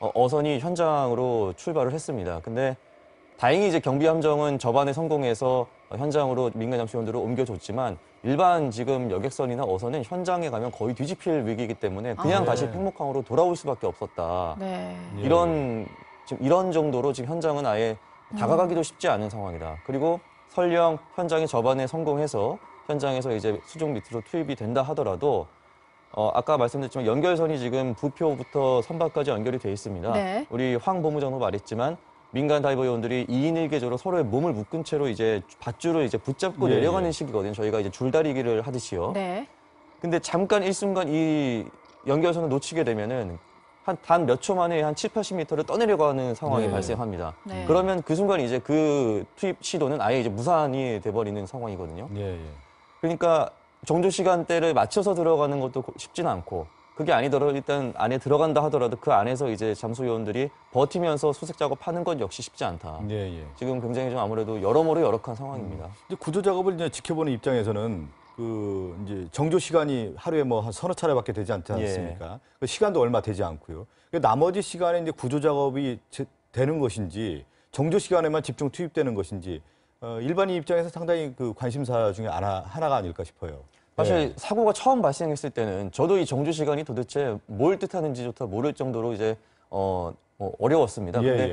어, 어선이 현장으로 출발을 했습니다. 근데 다행히 이제 경비 함정은 저반에 성공해서 현장으로 민간 잠수함들을 옮겨줬지만 일반 지금 여객선이나 어선은 현장에 가면 거의 뒤집힐 위기이기 때문에 그냥 아, 네. 다시 팽목항으로 돌아올 수밖에 없었다. 네. 이런 지금 이런 정도로 지금 현장은 아예 다가가기도 쉽지 않은 상황이다. 그리고 설령 현장이 저반에 성공해서 현장에서 이제 수중 밑으로 투입이 된다 하더라도 어, 아까 말씀드렸지만 연결선이 지금 부표부터 선박까지 연결이 돼 있습니다. 네. 우리 황 법무장도 말했지만 민간 다이버 요원들이 2인 1개조로 서로의 몸을 묶은 채로 이제 밧줄을 이제 붙잡고 네. 내려가는 시기거든요 저희가 이제 줄다리기를 하듯이요. 네. 근데 잠깐 일순간 이 연결선을 놓치게 되면은 한 단 몇 초 만에 한 7, 80m를 떠내려가는 상황이 네. 발생합니다. 네. 그러면 그 순간 이제 그 투입 시도는 아예 이제 무산이 돼버리는 상황이거든요. 네. 예. 그러니까 정조 시간대를 맞춰서 들어가는 것도 쉽진 않고 그게 아니더라도 일단 안에 들어간다 하더라도 그 안에서 이제 잠수 요원들이 버티면서 수색 작업하는 건 역시 쉽지 않다. 예, 예. 지금 굉장히 좀 아무래도 여러모로 열악한 상황입니다. 음. 근데 구조 작업을 이제 지켜보는 입장에서는 그 이제 정조 시간이 하루에 뭐 한 서너 차례밖에 되지 않지 예. 않습니까? 예. 그 시간도 얼마 되지 않고요. 그 나머지 시간에 이제 구조 작업이 되는 것인지 정조 시간에만 집중 투입되는 것인지 어, 일반인 입장에서 상당히 그 관심사 중에 하나, 하나가 아닐까 싶어요. 사실 네. 사고가 처음 발생했을 때는 저도 이 정주 시간이 도대체 뭘 뜻하는지조차 모를 정도로 이제 어, 뭐 어려웠습니다. 예, 근데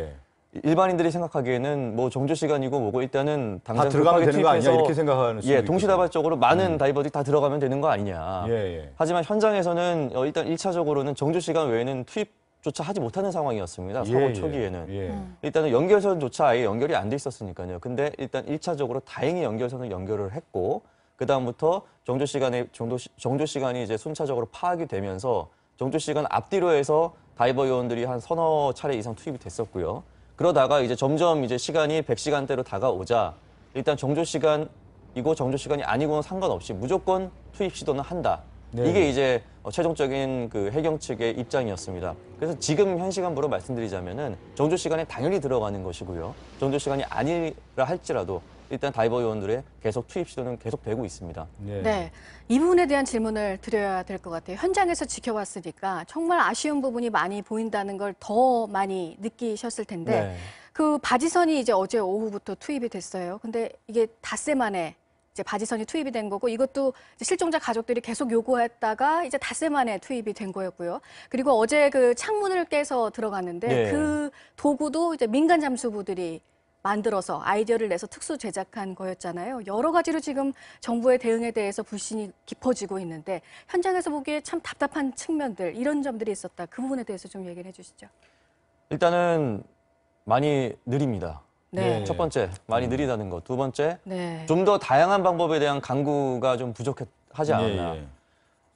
예. 일반인들이 생각하기에는 뭐 정조 시간이고 뭐고 일단은 당장 다 들어가면 되는 거 아니냐 이렇게 생각하는 예 동시다발적으로 많은 음. 다이버들이 다 들어가면 되는 거 아니냐 예, 예. 하지만 현장에서는 어, 일단 일차적으로는 정조 시간 외에는 투입 조차 하지 못하는 상황이었습니다. 예, 사고 예, 초기에는. 예. 음. 일단은 연결선조차 아예 연결이 안 돼 있었으니까요. 근데 일단 1차적으로 다행히 연결선을 연결을 했고 그다음부터 정조 시간에 정조, 정조 시간이 이제 순차적으로 파악이 되면서 정조 시간 앞뒤로 해서 다이버 요원들이 한 서너 차례 이상 투입이 됐었고요. 그러다가 이제 점점 이제 시간이 100시간대로 다가오자 일단 정조 시간이고 정조 시간이 아니고는 상관없이 무조건 투입 시도는 한다. 네. 이게 이제 어, 최종적인 그 해경 측의 입장이었습니다. 그래서 지금 현 시간부로 말씀드리자면은 정조 시간에 당연히 들어가는 것이고요. 정조 시간이 아니라 할지라도 일단 다이버 요원들의 계속 투입 시도는 계속되고 있습니다. 네. 네. 이 부분에 대한 질문을 드려야 될 것 같아요. 현장에서 지켜왔으니까 정말 아쉬운 부분이 많이 보인다는 걸 더 많이 느끼셨을 텐데 네. 그 바지선이 이제 어제 오후부터 투입이 됐어요. 근데 이게 닷새 만에 이제 바지선이 투입이 된 거고 이것도 실종자 가족들이 계속 요구했다가 이제 닷새 만에 투입이 된 거였고요. 그리고 어제 그 창문을 깨서 들어갔는데 네. 그 도구도 이제 민간 잠수부들이 만들어서 아이디어를 내서 특수 제작한 거였잖아요. 여러 가지로 지금 정부의 대응에 대해서 불신이 깊어지고 있는데 현장에서 보기에 참 답답한 측면들 이런 점들이 있었다. 그 부분에 대해서 좀 얘기를 해주시죠. 일단은 많이 느립니다. 네. 네. 첫 번째, 많이 음. 느리다는 것. 두 번째, 네. 좀 더 다양한 방법에 대한 강구가 좀 부족하지 예, 않았나. 예, 예.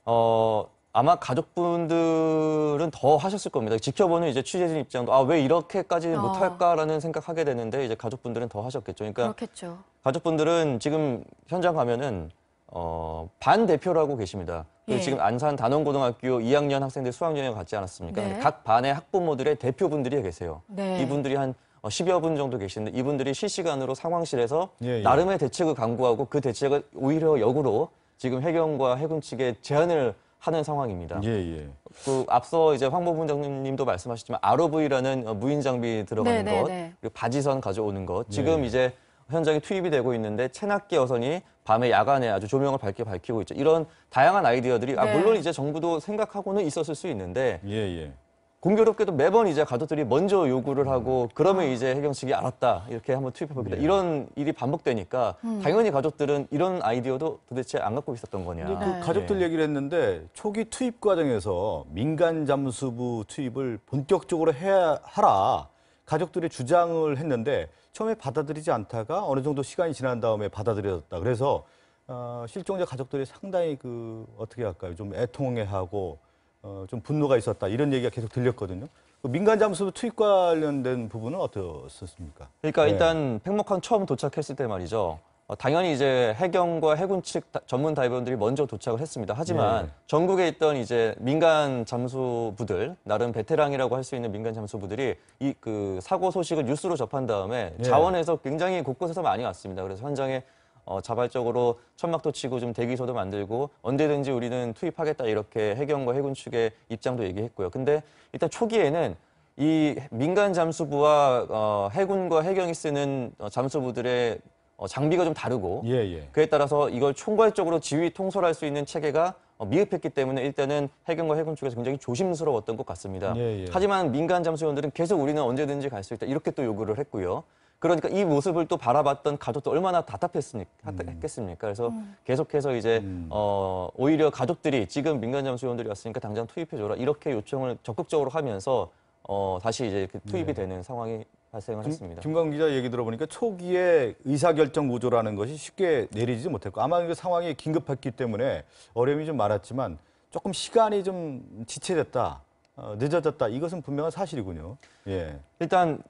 어, 아마 가족분들은 더 하셨을 겁니다. 지켜보는 이제 취재진 입장도 아 왜 이렇게까지 아. 못할까라는 생각하게 되는데 이제 가족분들은 더 하셨겠죠. 그러니까 그렇겠죠. 가족분들은 지금 현장 가면은 어, 반 대표라고 계십니다. 예. 지금 안산 단원고등학교 2학년 학생들 수학여행 갔지 않았습니까? 네. 각 반의 학부모들의 대표분들이 계세요. 네. 이분들이 한 10여 어, 분 정도 계시는데 이분들이 실시간으로 상황실에서 예, 예. 나름의 대책을 강구하고 그 대책을 오히려 역으로 지금 해경과 해군 측에 제안을 하는 상황입니다. 예, 예. 그 앞서 이제 황보 부장님도 말씀하셨지만 ROV라는 어, 무인 장비 들어가는 네, 네 것, 네, 네. 그리고 바지선 가져오는 것. 예, 지금 예. 이제 현장에 투입이 되고 있는데 체납기 어선이 밤에 야간에 아주 조명을 밝게 밝히고 있죠. 이런 다양한 아이디어들이 아, 네. 물론 이제 정부도 생각하고는 있었을 수 있는데 예, 예. 공교롭게도 매번 이제 가족들이 먼저 요구를 하고 그러면 이제 해경 측이 알았다 이렇게 한번 투입해보겠다 네. 이런 일이 반복되니까 음. 당연히 가족들은 이런 아이디어도 도대체 안 갖고 있었던 거냐. 근데 그 네. 가족들 네. 얘기를 했는데 초기 투입 과정에서 민간 잠수부 투입을 본격적으로 해야 하라 가족들의 주장을 했는데 처음에 받아들이지 않다가 어느 정도 시간이 지난 다음에 받아들여졌다. 그래서 어, 실종자 가족들이 상당히 그 어떻게 할까요? 좀 애통해하고 어, 좀 분노가 있었다 이런 얘기가 계속 들렸거든요. 그 민간 잠수 투입 관련된 부분은 어떻습니까? 그러니까 네. 일단 팽목항 처음 도착했을 때 말이죠. 어, 당연히 이제 해경과 해군 측 전문 다이버들이 먼저 도착을 했습니다. 하지만 네. 전국에 있던 이제 민간 잠수부들 나름 베테랑이라고 할 수 있는 민간 잠수부들이 이 그 사고 소식을 뉴스로 접한 다음에 네. 자원에서 굉장히 곳곳에서 많이 왔습니다. 그래서 현장에 어, 자발적으로 천막도 치고 좀 대기소도 만들고 언제든지 우리는 투입하겠다 이렇게 해경과 해군 측의 입장도 얘기했고요. 근데 일단 초기에는 이 민간 잠수부와 어, 해군과 해경이 쓰는 어, 잠수부들의 어, 장비가 좀 다르고 예, 예. 그에 따라서 이걸 총괄적으로 지휘 통솔할 수 있는 체계가 어, 미흡했기 때문에 일단은 해경과 해군 쪽에서 굉장히 조심스러웠던 것 같습니다. 예, 예, 하지만 민간 잠수원들은 계속 우리는 언제든지 갈 수 있다 이렇게 또 요구를 했고요. 그러니까 이 모습을 또 바라봤던 가족도 얼마나 답답했겠습니까? 음. 그래서 음. 계속해서 이제 음. 어, 오히려 가족들이 지금 민간잠 수원들이 왔으니까 당장 투입해줘라 이렇게 요청을 적극적으로 하면서 어, 다시 이제 그 투입이 네. 되는 상황이 발생을 김, 습니다 김광 기자 얘기 들어보니까 초기에 의사결정 구조라는 것이 쉽게 내리지 못했고 아마 그 상황이 긴급했기 때문에 어려움이 좀 많았지만 조금 시간이 좀 지체됐다. 어, 늦어졌다. 이것은 분명한 사실이군요. 예. 일단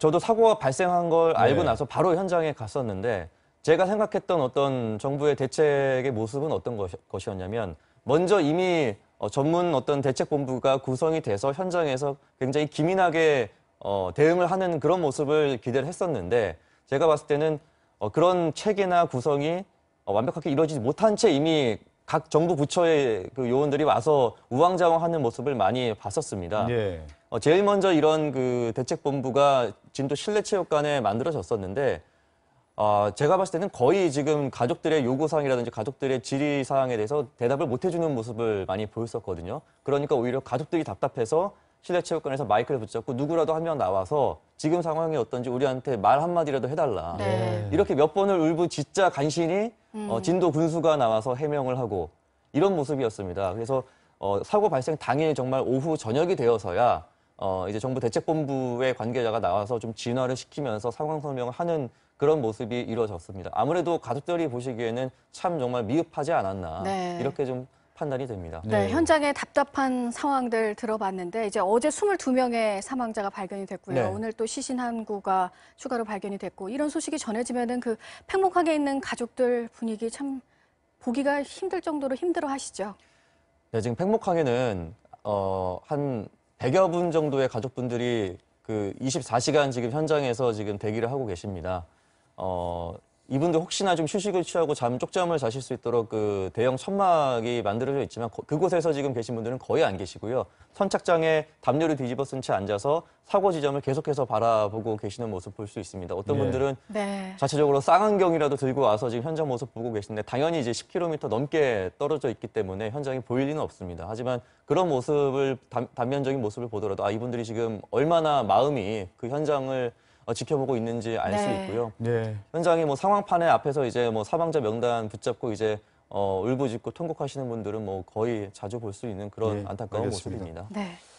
저도 사고가 발생한 걸 알고 네. 나서 바로 현장에 갔었는데 제가 생각했던 어떤 정부의 대책의 모습은 어떤 것이, 었냐면 먼저 이미 어, 전문 어떤 대책본부가 구성이 돼서 현장에서 굉장히 기민하게 어, 대응을 하는 그런 모습을 기대를 했었는데 제가 봤을 때는 어, 그런 체계나 구성이 어, 완벽하게 이루어지지 못한 채 이미 각 정부 부처의 그 요원들이 와서 우왕좌왕하는 모습을 많이 봤었습니다. 예. 어, 제일 먼저 이런 그 대책본부가 진도 실내체육관에 만들어졌었는데 어, 제가 봤을 때는 거의 지금 가족들의 요구사항이라든지 가족들의 질의사항에 대해서 대답을 못 해주는 모습을 많이 보였었거든요. 그러니까 오히려 가족들이 답답해서 실내체육관에서 마이크를 붙잡고 누구라도 한 명 나와서 지금 상황이 어떤지 우리한테 말 한마디라도 해달라. 네. 네. 이렇게 몇 번을 울부짖자 간신히 어, 음. 진도 군수가 나와서 해명을 하고 이런 모습이었습니다. 그래서 어, 사고 발생 당일 정말 오후 저녁이 되어서야 어, 이제 정부 대책본부의 관계자가 나와서 좀 진화를 시키면서 상황 설명을 하는 그런 모습이 이루어졌습니다. 아무래도 가족들이 보시기에는 참 정말 미흡하지 않았나 네. 이렇게 좀 판단이 됩니다. 네, 네. 현장의 답답한 상황들 들어봤는데 이제 어제 22명의 사망자가 발견이 됐고요. 네. 오늘 또 시신 한 구가 추가로 발견이 됐고 이런 소식이 전해지면은 그 팽목항에 있는 가족들 분위기 참 보기가 힘들 정도로 힘들어 하시죠. 네, 지금 팽목항에는 어, 한 100여 분 정도의 가족분들이 그 24시간 지금 현장에서 지금 대기를 하고 계십니다. 어, 이분들 혹시나 좀 휴식을 취하고 잠 쪽잠을 자실 수 있도록 그 대형 천막이 만들어져 있지만 거, 그곳에서 지금 계신 분들은 거의 안 계시고요. 선착장에 담요를 뒤집어 쓴 채 앉아서 사고 지점을 계속해서 바라보고 계시는 모습 볼 수 있습니다. 어떤 네. 분들은 네. 자체적으로 쌍안경이라도 들고 와서 지금 현장 모습 보고 계신데 당연히 이제 10km 넘게 떨어져 있기 때문에 현장이 보일 리는 없습니다. 하지만 그런 모습을 단면적인 모습을 보더라도 아 이분들이 지금 얼마나 마음이 그 현장을 어, 지켜보고 있는지 알수 네. 있고요. 네. 현장에 뭐 상황판에 앞에서 이제 뭐 사망자 명단 붙잡고 이제 어, 울부짖고 통곡하시는 분들은 뭐 거의 자주 볼 수 있는 그런 네, 안타까운 알겠습니다. 모습입니다. 네.